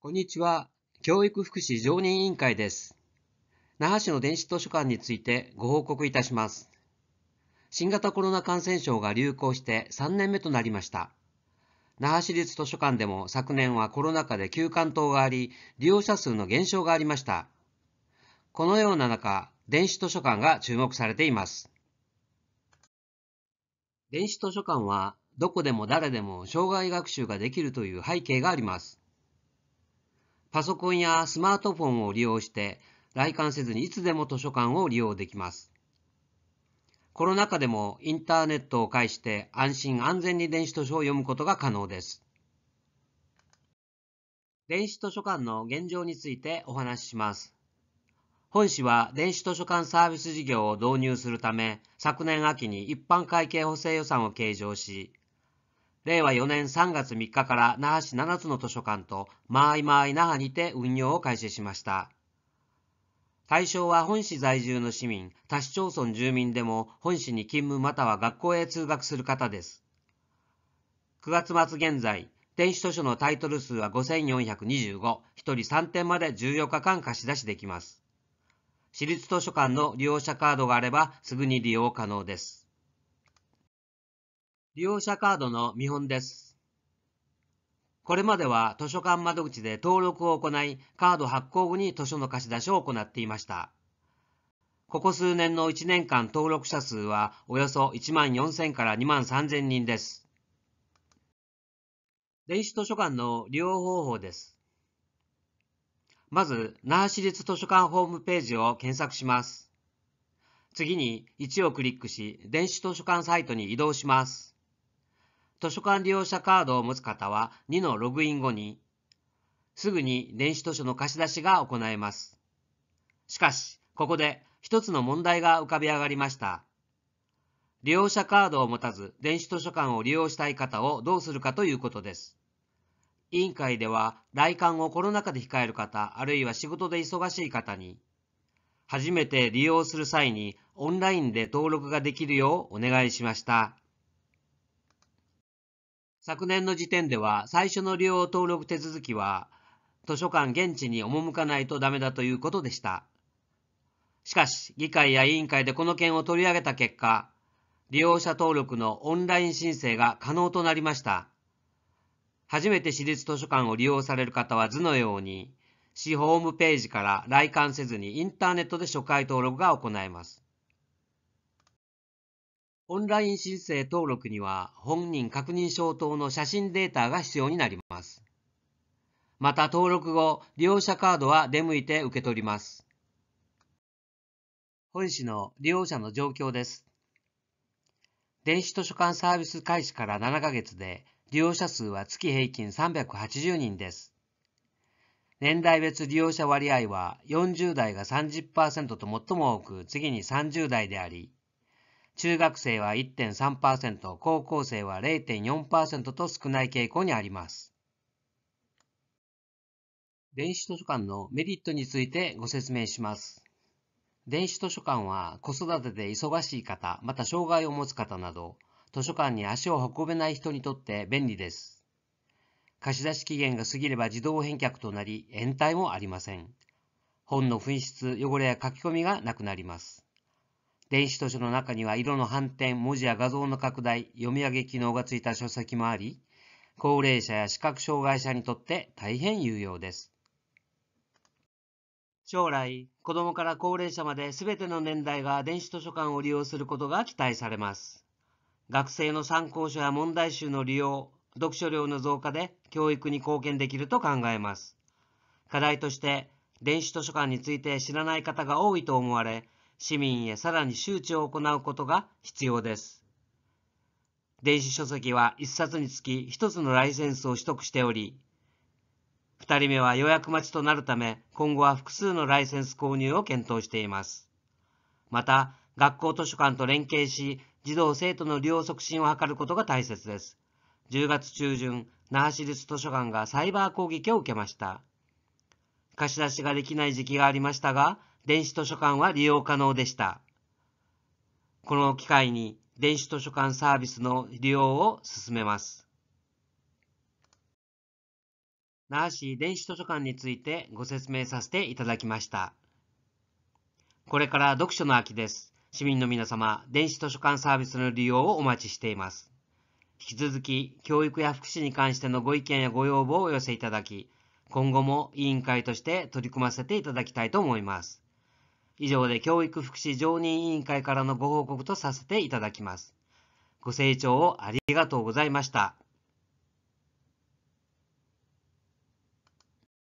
こんにちは。教育福祉常任委員会です。那覇市の電子図書館についてご報告いたします。新型コロナ感染症が流行して3年目となりました。那覇市立図書館でも昨年はコロナ禍で休館等があり、利用者数の減少がありました。このような中、電子図書館が注目されています。電子図書館は、どこでも誰でも障害学習ができるという背景があります。パソコンやスマートフォンを利用して来館せずにいつでも図書館を利用できます。コロナ禍でもインターネットを介して安心安全に電子図書を読むことが可能です。電子図書館の現状についてお話しします。本市は電子図書館サービス事業を導入するため、昨年秋に一般会計補正予算を計上し、令和4年3月3日から那覇市7つの図書館と、マイマイ那覇にて運用を開始しました。対象は本市在住の市民、他市町村住民でも本市に勤務または学校へ通学する方です。9月末現在、電子図書のタイトル数は5425、1人3点まで14日間貸し出しできます。私立図書館の利用者カードがあればすぐに利用可能です。利用者カードの見本です。これまでは図書館窓口で登録を行い、カード発行後に図書の貸し出しを行っていました。ここ数年の1年間登録者数はおよそ1万4000から2万3000人です。電子図書館の利用方法です。まず、那覇市立図書館ホームページを検索します。次に1をクリックし、電子図書館サイトに移動します。図書館利用者カードを持つ方は2のログイン後に、すぐに電子図書の貸し出しが行えます。しかし、ここで一つの問題が浮かび上がりました。利用者カードを持たず電子図書館を利用したい方をどうするかということです。委員会では来館をコロナ禍で控える方、あるいは仕事で忙しい方に、初めて利用する際にオンラインで登録ができるようお願いしました。昨年の時点では最初の利用登録手続きは図書館現地に赴かないとダメだということでした。しかし、議会や委員会でこの件を取り上げた結果、利用者登録のオンライン申請が可能となりました。初めて私立図書館を利用される方は図のように、市ホームページから来館せずにインターネットで初回登録が行えます。オンライン申請登録には本人確認証等の写真データが必要になります。また登録後、利用者カードは出向いて受け取ります。本市の利用者の状況です。電子図書館サービス開始から7ヶ月で、利用者数は月平均380人です。年代別利用者割合は40代が30%と最も多く、次に30代であり、中学生は1.3%、高校生は0.4%と少ない傾向にあります。電子図書館のメリットについてご説明します。電子図書館は子育てで忙しい方、また障害を持つ方など、図書館に足を運べない人にとって便利です。貸し出し期限が過ぎれば自動返却となり、延滞もありません。本の紛失、汚れや書き込みがなくなります。電子図書の中には色の反転、文字や画像の拡大、読み上げ機能がついた書籍もあり、高齢者や視覚障害者にとって大変有用です。将来、子供から高齢者まで全ての年代が電子図書館を利用することが期待されます。学生の参考書や問題集の利用、読書量の増加で教育に貢献できると考えます。課題として、電子図書館について知らない方が多いと思われ、市民へさらに周知を行うことが必要です。電子書籍は1冊につき1つのライセンスを取得しており、2人目は予約待ちとなるため、今後は複数のライセンス購入を検討しています。また、学校図書館と連携し、児童生徒の利用促進を図ることが大切です。10月中旬、那覇市立図書館がサイバー攻撃を受けました。貸し出しができない時期がありましたが、電子図書館は利用可能でした。この機会に電子図書館サービスの利用を進めます。那覇市電子図書館についてご説明させていただきました。これから読書の秋です。市民の皆様、電子図書館サービスの利用をお待ちしています。引き続き、教育や福祉に関してのご意見やご要望をお寄せいただき、今後も委員会として取り組ませていただきたいと思います。以上で教育福祉常任委員会からのご報告とさせていただきます。ご清聴ありがとうございました。